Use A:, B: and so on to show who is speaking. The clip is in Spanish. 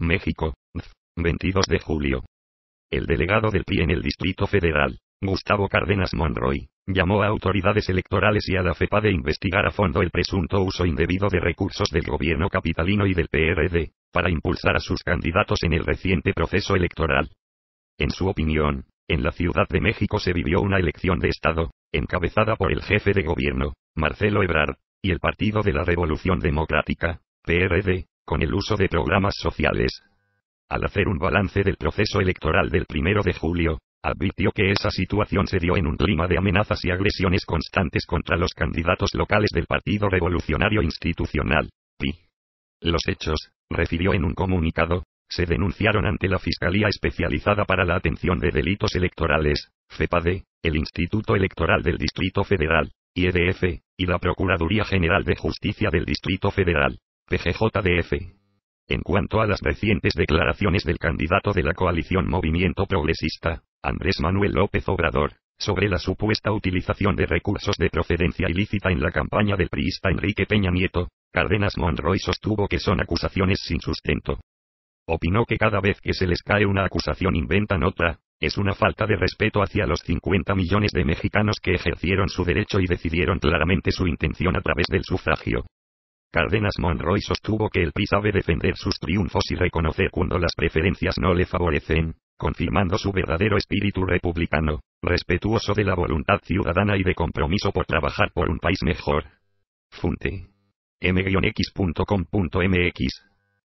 A: México, 22 de julio. El delegado del PRI en el Distrito Federal, Gustavo Cárdenas Monroy, llamó a autoridades electorales y a la FEPA de investigar a fondo el presunto uso indebido de recursos del gobierno capitalino y del PRD, para impulsar a sus candidatos en el reciente proceso electoral. En su opinión, en la Ciudad de México se vivió una elección de Estado, encabezada por el jefe de gobierno, Marcelo Ebrard, y el Partido de la Revolución Democrática, PRD, con el uso de programas sociales. Al hacer un balance del proceso electoral del 1 de julio, advirtió que esa situación se dio en un clima de amenazas y agresiones constantes contra los candidatos locales del Partido Revolucionario Institucional, y. Los hechos, refirió en un comunicado, se denunciaron ante la Fiscalía Especializada para la Atención de Delitos Electorales, CEPADE, el Instituto Electoral del Distrito Federal, IEDF, y la Procuraduría General de Justicia del Distrito Federal. PGJDF. En cuanto a las recientes declaraciones del candidato de la coalición Movimiento Progresista, Andrés Manuel López Obrador, sobre la supuesta utilización de recursos de procedencia ilícita en la campaña del priista Enrique Peña Nieto, Cárdenas Monroy sostuvo que son acusaciones sin sustento. Opinó que cada vez que se les cae una acusación inventan otra, es una falta de respeto hacia los 50 millones de mexicanos que ejercieron su derecho y decidieron claramente su intención a través del sufragio, Cárdenas Monroy sostuvo que el PRI sabe defender sus triunfos y reconocer cuando las preferencias no le favorecen, confirmando su verdadero espíritu republicano, respetuoso de la voluntad ciudadana y de compromiso por trabajar por un país mejor. Funte. m-x.com.mx